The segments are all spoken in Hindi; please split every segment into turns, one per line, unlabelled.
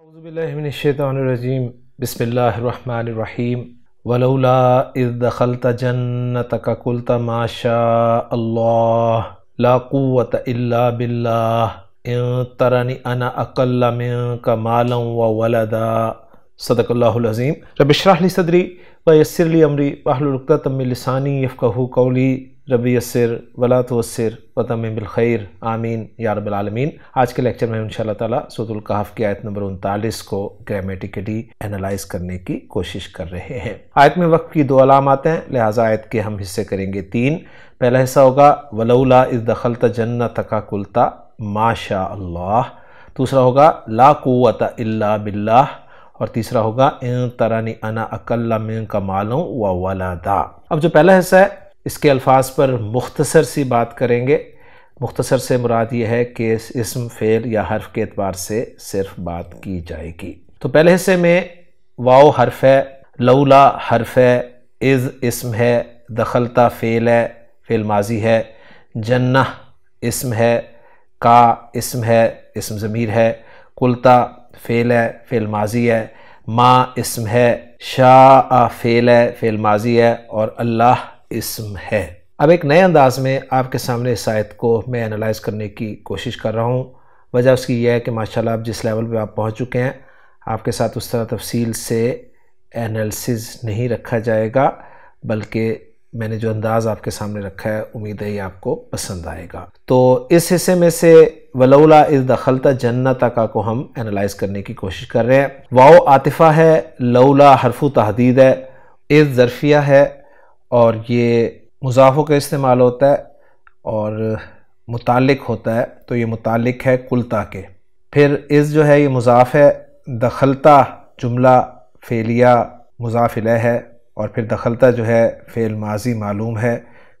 अज़बिल्लिनशैतरजीम बसमीम वलौला इदलत जन्नत का कुलत माशा अल्लाह लाक़ुवत बिल्ला तरन इन तरनी अना वलदा सदकल्लाज़ीम रबिशराली सदरी व यसरली अमरी बहलुकतमिलसानी यफ़ू कौली रबी यसर वला तो वसर वतम बिलखैर आमीन यारबालमीन आज के लेक्चर में इनशा तला ताला की आयत नंबर उनतालीस को ग्रामेटिकली एनालाइज करने की कोशिश कर रहे हैं आयत में वक्त की दो अलामत हैं लिहाजा आयत के हम हिस्से करेंगे तीन पहला हिस्सा होगा वलौला इस त जन्ना तका कुलता माशा अल्लाह दूसरा होगा ला कुत अल्ला बिल्ला और तीसरा होगा इन तरानी अना अकल्ला मिन का मालूम व वलादा अब जो पहला हिस्सा है इसके अल्फाज पर मुख्तसर सी बात करेंगे मुख्तसर से मुराद ये है कि इस इसम फ़ेल या हर्फ के अतबार से सिर्फ बात की जाएगी तो पहले हिस्से में वाओ हर्फ है लौला हर्फ है इज़ इसम है दखलता फ़ेल है फ़ेल माजी है जन्ना इसम है का इसम है इसम ज़मीर है कुलता फ़ेल है फ़ेल माजी है माँ इसम है शाह फ़ेल है फ़ेल माजी है और अल्लाह इसम है अब एक नए अंदाज में आपके सामने इस आयत को मैं एनालाइज़ करने की कोशिश कर रहा हूँ वजह उसकी यह है कि माशाल्लाह आप जिस लेवल पे आप पहुँच चुके हैं आपके साथ उस तरह तफसील से एनालिसिस नहीं रखा जाएगा बल्कि मैंने जो अंदाज़ आपके सामने रखा है उम्मीद है ये आपको पसंद आएगा तो इस हिस्से में से वलौला इस दखलता जन्नत का को हम एनालाइज करने की कोशिश कर रहे हैं वाओ आतिफ़ा है लौला हरफ तहदीद है इस ज़रफिया है और ये मुजाफ़ों का इस्तेमाल होता है और मुतालिक होता है तो ये मुतालिक है कुलता के फिर इस जो है ये मुजाफ़ है दखलता जुमला फेलिया मुजाफिल है और फिर दखलता जो है फ़ेल माजी मालूम है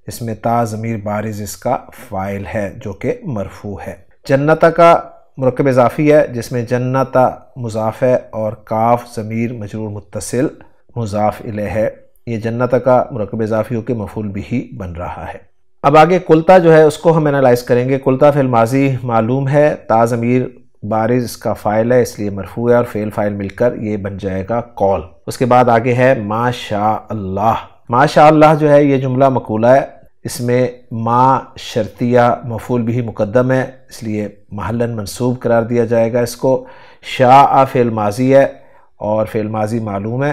इसमें ताज़मीर बारिज इसका फ़ाइल है जो कि मरफू है जन्नता का मरकब इजाफ़ी है जिसमें जन्नता मुजाफ़ है और काफ ज़मीर मजरूर मुतसिल मुजाफ़ है ये जन्नत का मरकब इजाफियों के मफूल भी ही बन रहा है अब आगे कुलता जो है उसको हम एनालाइज करेंगे कुलता फिल माजी मालूम है ताज अमीर बारिज इसका फ़ाइल है इसलिए मरफू है और फेल फाइल मिलकर ये बन जाएगा कॉल उसके बाद आगे है माशा अल्लाह माशा अल्लाह जो है ये जुमला मकूला है इसमें माँ शर्तिया मफूल भी मुकदम है इसलिए महलन मनसूब करार दिया जाएगा इसको शाह फ़ेल माजी है और फ़ेल माजी मालूम है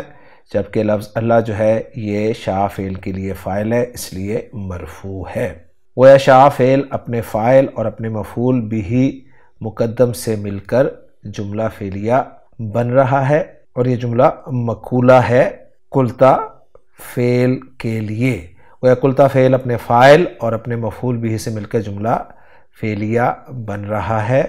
जबकि लफ्ज़ अल्लाह जो है ये शाह फ़ेल के लिए फ़ाइल है इसलिए मरफू है गोया शाह फ़ेल अपने फ़ाइल और अपने मफूल भी ही मुकदम से मिलकर जुमला फेलिया बन रहा है और ये जुमला मकूला है कुलता फ़ेल के लिए गोया कुलता फ़ेल अपने फ़ाइल और अपने मफूल भी से मिलकर जुमला फेलिया बन रहा है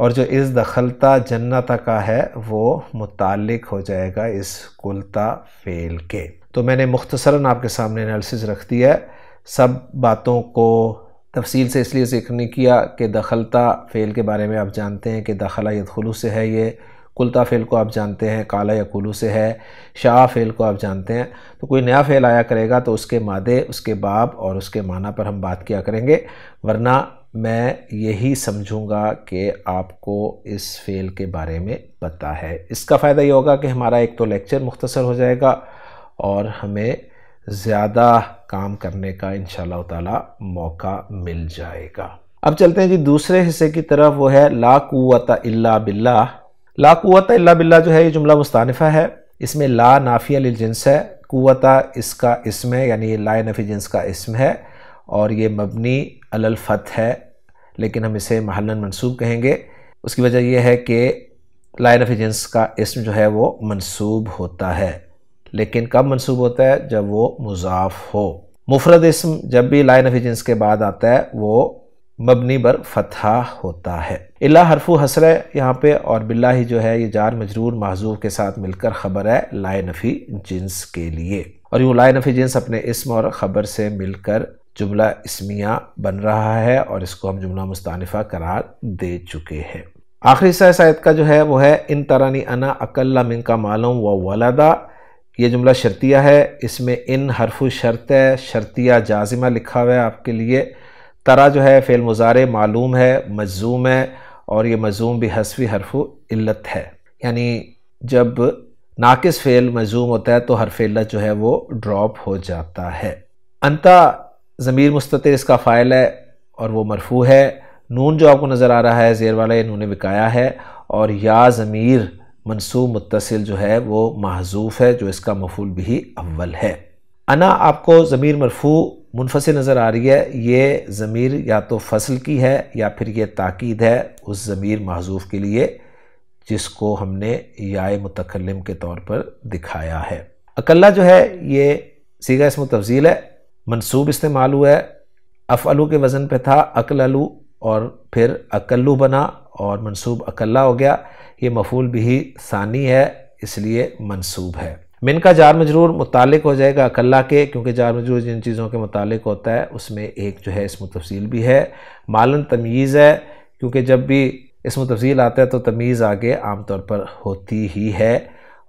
और जो इस दखलता जन्नत का है वो मुतल हो जाएगा इस कुलता फेल के तो मैंने मुख्तसरा आपके सामने एनालिसिस रख दिया है सब बातों को तफसील से इसलिए जिक्र नहीं किया कि दखलता फ़ेल के बारे में आप जानते हैं कि दखला यदखलू से है ये कुलता फ़ेल को आप जानते हैं काला या कुलू से है शाह फ़ेल को आप जानते हैं तो कोई नया फ़ेल आया करेगा तो उसके मादे उसके बाब और उसके माना पर हम बात किया करेंगे वरना मैं यही समझूंगा कि आपको इस फ़ेल के बारे में पता है इसका फ़ायदा ये होगा कि हमारा एक तो लेक्चर मुख्तसर हो जाएगा और हमें ज़्यादा काम करने का इन ताला मौका मिल जाएगा अब चलते हैं जी दूसरे हिस्से की तरफ वो है ला कुत अल्ला बिल्ला ला कुत अल्ला बिल्ला जो है ये जुमला मुस्तानफ़ा है इसमें ला नाफिया जिनस है कुत इसका इसम है यानी ये ला नफी जिन्स का इसम है और ये मबनी अलफत है लेकिन हम इसे महलन मनसूब कहेंगे उसकी वजह यह है कि लाइन ऑफ एजेंस का इसम जो है वो मनसूब होता है लेकिन कब मनसूब होता है जब वो मुजाफ हो मुफरद इसम जब भी लाइन ऑफ एजेंस के बाद आता है वो मबनी बर फतहा होता है अल्ला हरफू हसर यहाँ पे और बिल्ला ही जो है ये जार मजरूर महजूब के साथ मिलकर ख़बर है लाइन ऑफ़ी जिन्स के लिए और यूँ लाइन ऑफी जिन्स अपने इसम और ख़बर से मिलकर जुमला इसमिया बन रहा है और इसको हम जुमला मुस्तानफ़ा करार दे चुके हैं आखिरी शायद का जो है वो है इन तरानी अना अकल्ला मिनका मालूम व वलदा ये जुमला शर्तिया है इसमें इन हरफु शर्त है शर्तिया जाजिमा लिखा हुआ है आपके लिए तरा जो है फेल मुजारे मालूम है मजूम है और ये मजूम भी हसवी हरफु इल्लत है यानी जब नाकिस फेल मजूम होता है तो हरफ इल्लत जो है वो ड्रॉप हो जाता है अंता ज़मीर मुस्तर इसका फ़ाइल है और वो मरफू है नून जो आपको नज़र आ रहा है ज़ेर वाला ये नून बिकाया है और या ज़मीर मनसूब मुतसिल जो है वो महजूफ़ है जो इसका मफूल भी अव्वल है अना आपको ज़मीर मरफू मुनफस नज़र आ रही है ये ज़मीर या तो फसल की है या फिर ये ताक़द है उस ज़मीर महजूफ़ के लिए जिसको हमने याय मतकलम के तौर पर दिखाया है अकल्ला जो है ये सीगा इसमें तफजील है मनसूब इस्तेमाल हुआ है अलू के वज़न पे था अलू और फिर अकल्लू बना और मनसूब अकल्ला हो गया ये मफूल भी सानी है इसलिए मनसूब है मिन का जार मजरूर मुतल हो जाएगा अकल्ला के क्योंकि जार मजरूर जिन चीज़ों के मुतल होता है उसमें एक जो है इसम तफसील भी है मालन तमीज़ है क्योंकि जब भी इसम तफसील आता है तो तमीज़ आगे आमतौर पर होती ही है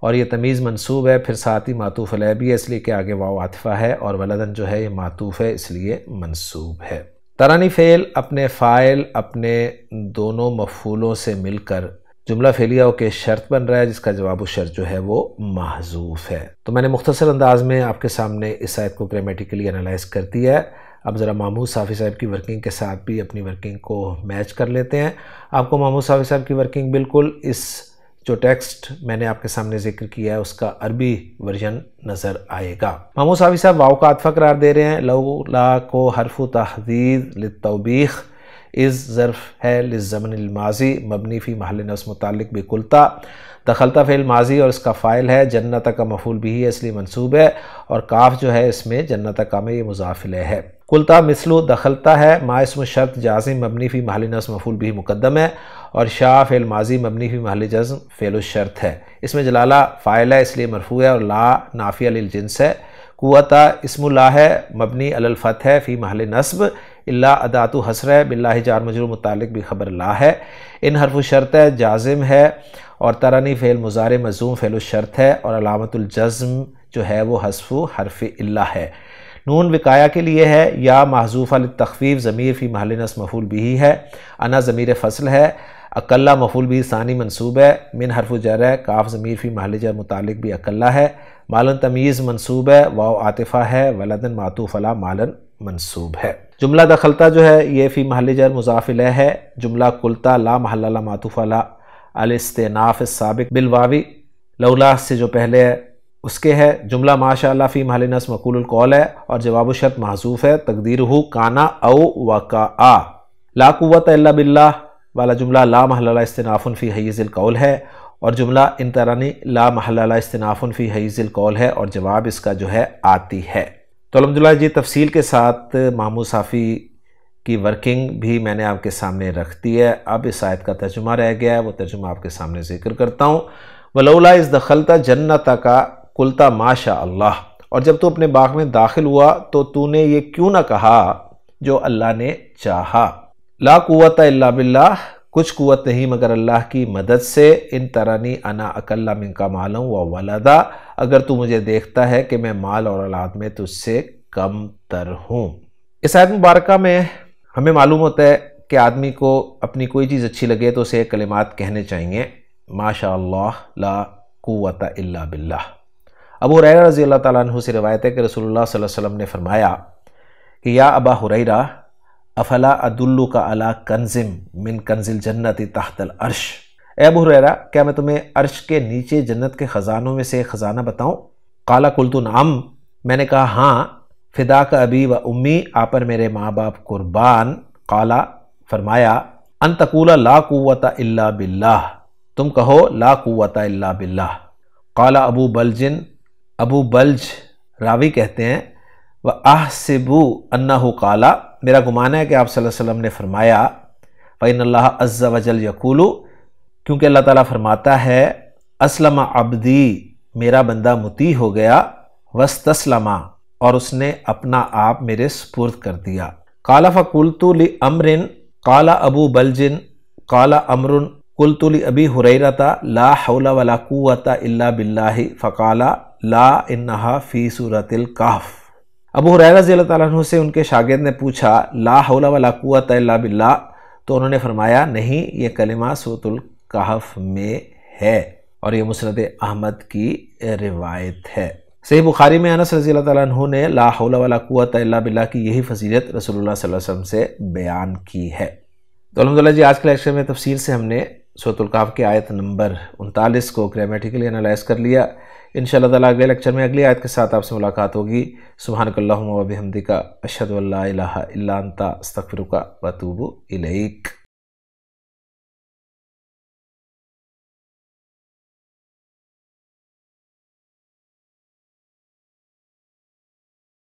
और ये तमीज़ मनसूब है फिर साथ ही मातूफ़ अलह भी है इसलिए कि आगे वाव आतफ़ा है और वलदन जो है ये मातूफ़ है इसलिए मनसूब है तरानी फ़ेल अपने फ़ाइल अपने दोनों मफूलों से मिलकर जुमला फेलिया के शर्त बन रहा है जिसका जवाब शर्त जो है वो महजूफ है तो मैंने मुख्तर अंदाज में आपके सामने इस आयत को ग्रामेटिकली एनालाइज कर दिया है अब ज़रा मामू साफ़ी साहब की वर्किंग के साथ भी अपनी वर्किंग को मैच कर लेते हैं आपको मामूद साफ़ी साहब की वर्किंग बिल्कुल इस जो टेक्स्ट मैंने आपके सामने जिक्र किया है उसका अरबी वर्जन नज़र आएगा मामू सावी साहब वाव का अतफा करार दे रहे हैं लौला को हरफ तहदीद लतबीख इस ज़रफ़ है लज़मन माजी मबनी फ़ी महल नस मुतक बेकुलता दखलता फ़िल माजी और इसका फ़ाइल है जन्नत का मफूल भी है इसलिए मनसूब है और काफ जो है इसमें जन्नत का में ये मुजाफिल है कुलता मिसलू दखलता है माइसम शर्त जाजिम मबनी फ़ी महल नस मफूल भी मुकदम है और शाह फ़ेल माजी मबनी फ़ी महल जज़म फ़ेल शर्त है इसमें जलाला फ़ायल है इसलिए मरफू है और ला नाफिया जिन्स है कुता इसमुल्ला है मबनी अलफ़त है फ़ी महल नस्ब अला अदात हसर है बिल्ला जार मजरू मुतल भी खबर ला है इन हरफ शर्त है जाजिम है और तरनी फ़ेल मुजार मज़ूम फ़ेल शर्त है और अलामतुलजम जो है वो हसफ़ हरफ अल्ला है नून विकाया के लिए है या महजूफ़ तखफ़ीफ़ ज़मीर फ़ी महल नस मफूल भी है अना ज़मीर फसल है अकल्ला मफूल भी सानी मनसूब है मिन हरफ जर है काफ ज़मीर फ़ी महल जर मुतक भी अकल्ला है मालन तमीज़ मनसूब है वाओ आतिफ़ा है वलदन मातूफ़ अला मालन मनसूब है जुमला दखलता जो है ये फ़ी महल जर मुजाफिल है जुमला कुलता ला महल मातूफ़ अला अलस्तनाफ़ साबिक बिलवावी लौला से जो पहले है उसके है जुमला माशा फ़ी मालिनस मकूल कौल है और जवाब शर्त महसूफ है तकदीर हु काना ओ वका आ ला कुत बिल्ला वाला जुमला ला महला इस्तनाफ़ुन फ़ी हईज़िल कौल है और जुमला इन तरानी ला महल इस्तनाफ़ुन फ़ी हईज़िल कौल है और जवाब इसका जो है आती है तो अलहमदिल्ला जी तफसील के साथ मामूद साफ़ी की वर्किंग भी मैंने आपके सामने रख दी है अब इस आयत का तर्जुमा रह गया है वो तर्जुमा आपके सामने जिक्र करता हूँ वलौला इस दखलता जन्नत का कुलता माशा अल्लाह और जब तू अपने बाग में दाखिल हुआ तो तूने ये क्यों ना कहा जो अल्लाह ने चाहा ला कुत अल्ला बिल्लाह कुछ कुत नहीं मगर अल्लाह की मदद से इन तरानी अना अकल्ला मिनका मालूम व वलदा अगर तू मुझे देखता है कि मैं माल और औलाद में तुझसे कम तर हूँ इस आयत मुबारक में हमें मालूम होता है कि आदमी को अपनी कोई चीज़ अच्छी लगे तो उसे कलिमात कहने चाहिए माशा ला कुत अल्ला बिल्ला अबू रैर रजी अल्लाह तु से रवायत है कि रसूलुल्लाह वसल्लम ने फरमाया कि या अबा हुरैरा अफला अदुल्लु का अला कंजिम मिन कंजिल जन्नत तहतल अर्श ए अबू हुरैरा क्या मैं तुम्हें अर्श के नीचे जन्नत के ख़ज़ानों में से ख़ज़ाना बताऊँ काला कुलतु नाम मैंने कहा हाँ फिदा का अबी व उम्मी आप पर मेरे माँ बाप कुर्बान काला फरमाया अन तकूला ला कुत इल्ला बिल्ला तुम कहो ला कुत इल्ला बिल्ला काला अबू बलजिन अबू बल्ज रावी कहते हैं व आह सिबू अन्ना काला मेरा गुमान है कि आप वसल्लम ने फरमाया फ़ैन अल्लाह अज्जा वजल यकूलू क्योंकि अल्लाह ताला फरमाता है असलम अब्दी मेरा बंदा मुती हो गया वस्तसलमा और उसने अपना आप मेरे सपुर्द कर दिया काला फ़कुलतुल अमरिन काला अबू बलजिन काला अमरुन कुलतुल अबी हुरैरता ला हौला वला कुता अल्ला बिल्ला फ़काला ला इन्हा फ़ी सूरतिल काफ अबू हुरैरा रजी तु से उनके शागिद ने पूछा ला हौला वाला कुत बिल्ला तो उन्होंने फरमाया नहीं ये कलिमा सूरतुल कहफ में है और ये मुसरत अहमद की रिवायत है सही बुखारी में अनस रजी तु ने ला हौला वाला कुत बिल्ला की यही फजीलत रसोल्ला वसम से बयान की है तो अलहमदिल्ला जी आज के लेक्चर में तफसील से हमने सूरतुल कहफ की आयत नंबर उनतालीस को ग्रामेटिकली एनालाइज कर लिया इन ताला अगले लेक्चर में अगली आयत के साथ आपसे मुलाकात होगी हमदी का अशद अल्ला अस्तफ़िर का बतूबू इलेक